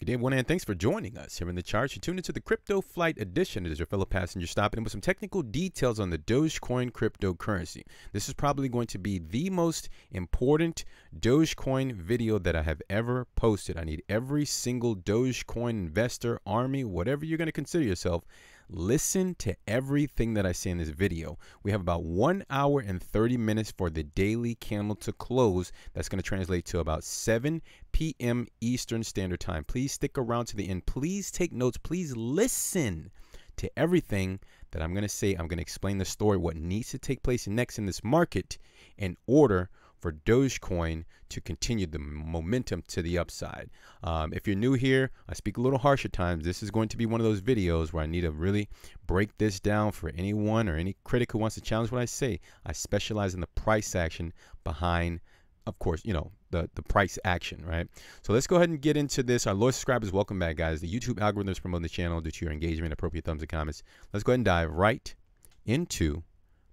Good day, everyone, and thanks for joining us here in the charts. You tune into the Crypto Flight Edition. It is your fellow passenger stopping in with some technical details on the Dogecoin cryptocurrency. This is probably going to be the most important Dogecoin video that I have ever posted. I need every single Dogecoin investor, army, whatever you're going to consider yourself Listen to everything that I say in this video. We have about one hour and 30 minutes for the daily candle to close. That's going to translate to about 7 p.m. Eastern Standard Time. Please stick around to the end. Please take notes. Please listen to everything that I'm going to say. I'm going to explain the story, what needs to take place next in this market in order for Dogecoin to continue the momentum to the upside. Um, if you're new here, I speak a little harsh at times. This is going to be one of those videos where I need to really break this down for anyone or any critic who wants to challenge what I say. I specialize in the price action behind, of course, you know, the, the price action, right? So let's go ahead and get into this. Our loyal subscribers, welcome back, guys. The YouTube algorithm is promoting the channel due to your engagement, appropriate thumbs and comments. Let's go ahead and dive right into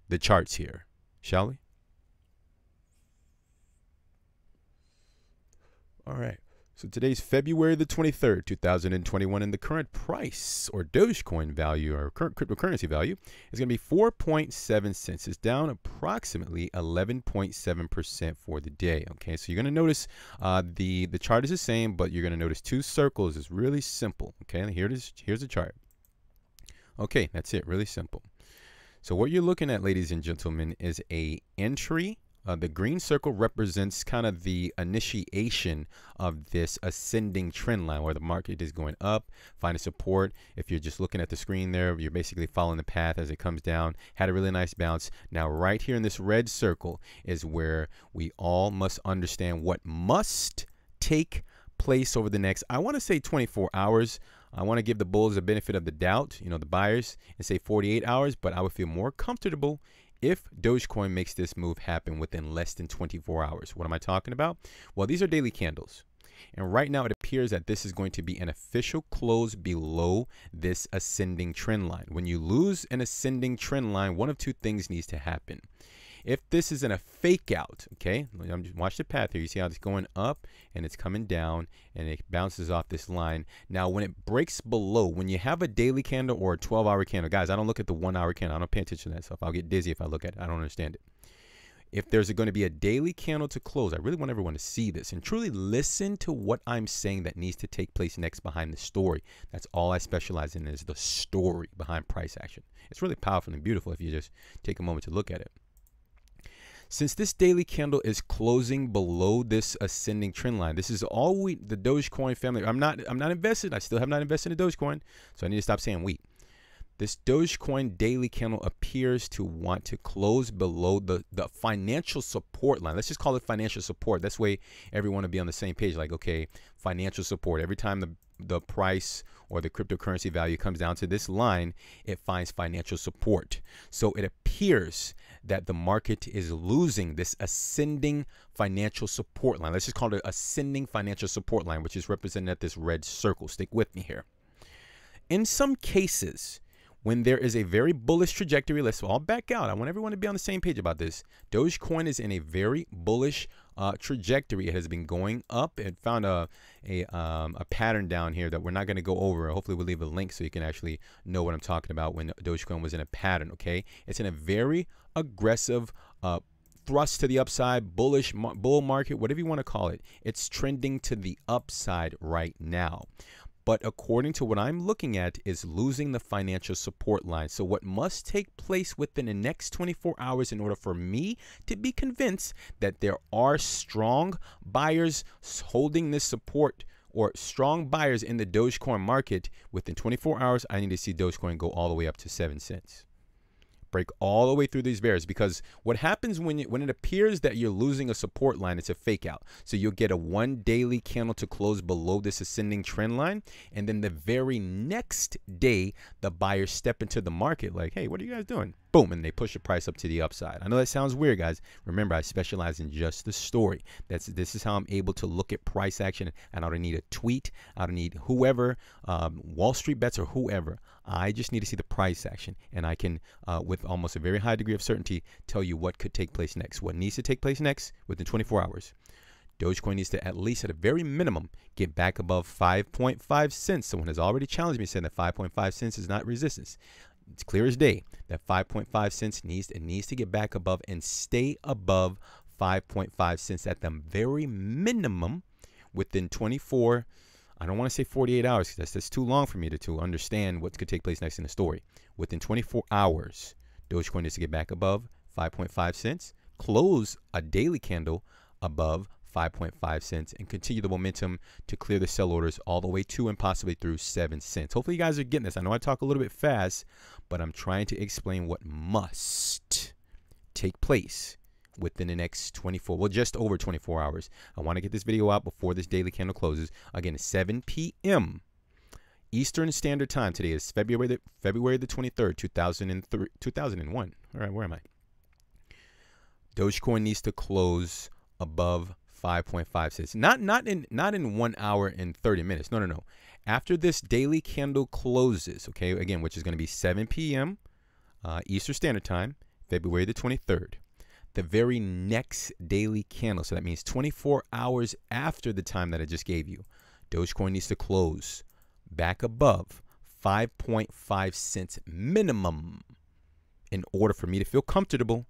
the charts here, shall we? All right. So today's February the 23rd, 2021, and the current price or Dogecoin value or current cryptocurrency value is going to be 4.7 cents. It's down approximately 11.7% for the day. Okay, so you're going to notice uh, the, the chart is the same, but you're going to notice two circles. It's really simple. Okay, here it is. Here's the chart. Okay, that's it. Really simple. So what you're looking at, ladies and gentlemen, is a entry uh, the green circle represents kind of the initiation of this ascending trend line where the market is going up, finding support. If you're just looking at the screen there, you're basically following the path as it comes down. Had a really nice bounce. Now, right here in this red circle is where we all must understand what must take place over the next, I want to say 24 hours. I want to give the bulls a benefit of the doubt, you know, the buyers, and say 48 hours, but I would feel more comfortable if Dogecoin makes this move happen within less than 24 hours. What am I talking about? Well, these are daily candles. And right now it appears that this is going to be an official close below this ascending trend line. When you lose an ascending trend line, one of two things needs to happen. If this isn't a fake out, okay, I'm just, watch the path here. You see how it's going up and it's coming down and it bounces off this line. Now, when it breaks below, when you have a daily candle or a 12 hour candle, guys, I don't look at the one hour candle. I don't pay attention to that stuff. I'll get dizzy if I look at it. I don't understand it if there's going to be a daily candle to close, I really want everyone to see this and truly listen to what I'm saying that needs to take place next behind the story. That's all I specialize in is the story behind price action. It's really powerful and beautiful if you just take a moment to look at it. Since this daily candle is closing below this ascending trend line, this is all we the Dogecoin family. I'm not I'm not invested. I still have not invested in Dogecoin, so I need to stop saying we. This Dogecoin daily candle appears to want to close below the, the financial support line. Let's just call it financial support. That's way everyone will be on the same page. Like, okay, financial support. Every time the the price or the cryptocurrency value comes down to this line, it finds financial support. So it appears that the market is losing this ascending financial support line. Let's just call it ascending financial support line, which is represented at this red circle. Stick with me here. In some cases, when there is a very bullish trajectory, let's all back out. I want everyone to be on the same page about this. Dogecoin is in a very bullish uh, trajectory. It has been going up. It found a a, um, a pattern down here that we're not going to go over. Hopefully, we'll leave a link so you can actually know what I'm talking about when Dogecoin was in a pattern. Okay, it's in a very aggressive uh, thrust to the upside, bullish bull market, whatever you want to call it. It's trending to the upside right now but according to what I'm looking at is losing the financial support line. So what must take place within the next 24 hours in order for me to be convinced that there are strong buyers holding this support or strong buyers in the Dogecoin market within 24 hours, I need to see Dogecoin go all the way up to 7 cents break all the way through these bears because what happens when when it appears that you're losing a support line it's a fake out so you'll get a one daily candle to close below this ascending trend line and then the very next day the buyers step into the market like hey what are you guys doing boom, and they push the price up to the upside. I know that sounds weird, guys. Remember, I specialize in just the story. That's this is how I'm able to look at price action. And I don't need a tweet. I don't need whoever, um, Wall Street bets or whoever. I just need to see the price action, and I can, uh, with almost a very high degree of certainty, tell you what could take place next, what needs to take place next within 24 hours. Dogecoin needs to at least at a very minimum get back above 5.5 cents. Someone has already challenged me saying that 5.5 cents is not resistance it's clear as day that 5.5 cents needs it needs to get back above and stay above 5.5 cents at the very minimum within 24 I don't want to say 48 hours because that's, that's too long for me to, to understand what could take place next in the story. Within 24 hours, Dogecoin needs to get back above 5.5 cents, close a daily candle above 5.5 cents and continue the momentum to clear the sell orders all the way to and possibly through 7 cents. Hopefully you guys are getting this. I know I talk a little bit fast, but I'm trying to explain what must take place within the next 24, well, just over 24 hours. I want to get this video out before this daily candle closes. Again, 7 p.m. Eastern Standard Time. Today is February the, February the 23rd, 2003, 2001. All right, where am I? Dogecoin needs to close above cents. Not not in not in 1 hour and 30 minutes. No, no, no. After this daily candle closes, okay? Again, which is going to be 7 p.m. Uh, Eastern Standard Time, February the 23rd. The very next daily candle, so that means 24 hours after the time that I just gave you, Dogecoin needs to close back above 5.5 cents minimum in order for me to feel comfortable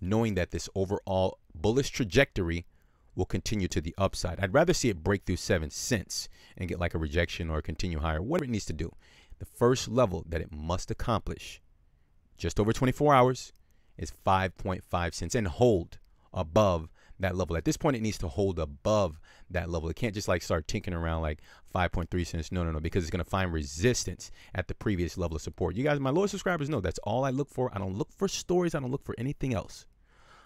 knowing that this overall bullish trajectory will continue to the upside. I'd rather see it break through seven cents and get like a rejection or continue higher, whatever it needs to do. The first level that it must accomplish just over 24 hours is 5.5 cents and hold above that level. At this point, it needs to hold above that level. It can't just like start tinkering around like 5.3 cents. No, no, no, because it's going to find resistance at the previous level of support. You guys, my loyal subscribers know that's all I look for. I don't look for stories. I don't look for anything else.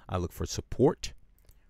I look for support,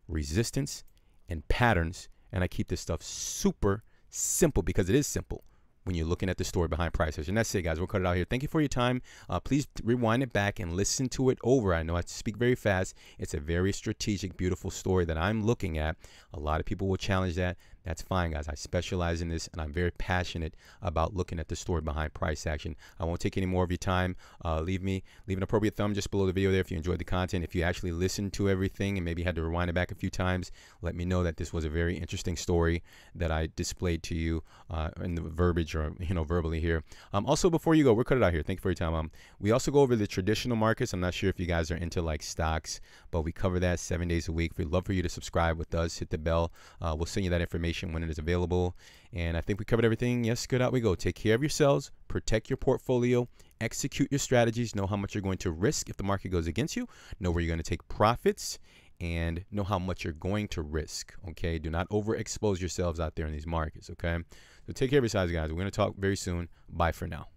resistance, and patterns. And I keep this stuff super simple because it is simple when you're looking at the story behind price And That's it, guys. We'll cut it out here. Thank you for your time. Uh, please rewind it back and listen to it over. I know I speak very fast. It's a very strategic, beautiful story that I'm looking at. A lot of people will challenge that. That's fine, guys. I specialize in this and I'm very passionate about looking at the story behind price action. I won't take any more of your time. Uh, leave me, leave an appropriate thumb just below the video there if you enjoyed the content. If you actually listened to everything and maybe had to rewind it back a few times, let me know that this was a very interesting story that I displayed to you uh, in the verbiage or, you know, verbally here. Um, also, before you go, we're cut it out here. Thank you for your time. Um, we also go over the traditional markets. I'm not sure if you guys are into like stocks, but we cover that seven days a week. We'd love for you to subscribe with us. Hit the bell. Uh, we'll send you that information information when it is available. And I think we covered everything. Yes, good out we go. Take care of yourselves, protect your portfolio, execute your strategies, know how much you're going to risk if the market goes against you, know where you're going to take profits, and know how much you're going to risk. Okay, do not overexpose yourselves out there in these markets. Okay, so take care of yourselves, guys. We're going to talk very soon. Bye for now.